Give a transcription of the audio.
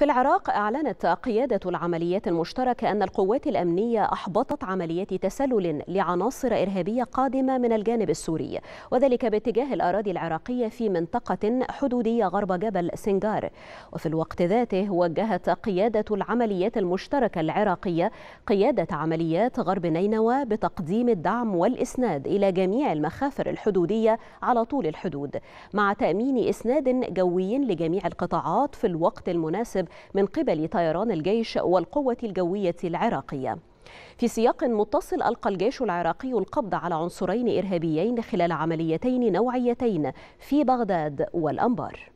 في العراق أعلنت قيادة العمليات المشتركة أن القوات الأمنية أحبطت عمليات تسلل لعناصر إرهابية قادمة من الجانب السوري وذلك باتجاه الأراضي العراقية في منطقة حدودية غرب جبل سنجار وفي الوقت ذاته وجهت قيادة العمليات المشتركة العراقية قيادة عمليات غرب نينوى بتقديم الدعم والإسناد إلى جميع المخافر الحدودية على طول الحدود مع تأمين إسناد جوي لجميع القطاعات في الوقت المناسب من قبل طيران الجيش والقوة الجوية العراقية في سياق متصل ألقى الجيش العراقي القبض على عنصرين إرهابيين خلال عمليتين نوعيتين في بغداد والأنبار